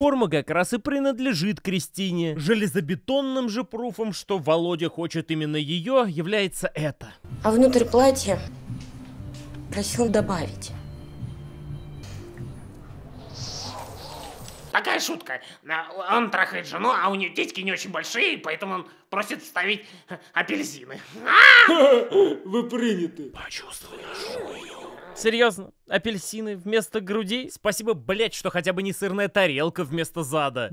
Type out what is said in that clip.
Форма как раз и принадлежит Кристине. Железобетонным же пруфом, что Володя хочет именно ее, является это. А внутрь платья просил добавить. Такая шутка. Он трахает жену, а у нее детки не очень большие, поэтому он просит вставить апельсины. А! Вы приняты. Почувствуй. Серьезно? Апельсины вместо грудей? Спасибо, блять, что хотя бы не сырная тарелка вместо зада.